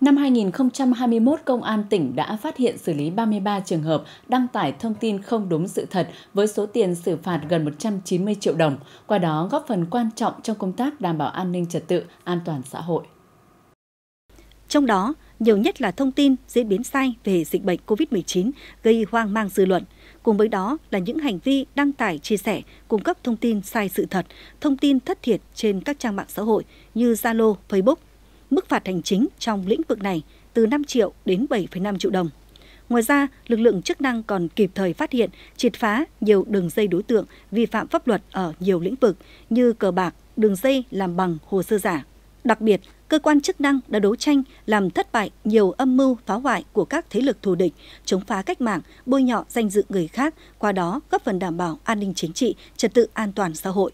Năm 2021, Công an tỉnh đã phát hiện xử lý 33 trường hợp đăng tải thông tin không đúng sự thật với số tiền xử phạt gần 190 triệu đồng, qua đó góp phần quan trọng trong công tác đảm bảo an ninh trật tự, an toàn xã hội. Trong đó, nhiều nhất là thông tin diễn biến sai về dịch bệnh COVID-19 gây hoang mang dư luận. Cùng với đó là những hành vi đăng tải, chia sẻ, cung cấp thông tin sai sự thật, thông tin thất thiệt trên các trang mạng xã hội như Zalo, Facebook – mức phạt hành chính trong lĩnh vực này từ 5 triệu đến 7,5 triệu đồng. Ngoài ra, lực lượng chức năng còn kịp thời phát hiện, triệt phá nhiều đường dây đối tượng vi phạm pháp luật ở nhiều lĩnh vực như cờ bạc, đường dây làm bằng hồ sơ giả. Đặc biệt, cơ quan chức năng đã đấu tranh làm thất bại nhiều âm mưu phá hoại của các thế lực thù địch, chống phá cách mạng, bôi nhọ danh dự người khác, qua đó góp phần đảm bảo an ninh chính trị, trật tự an toàn xã hội.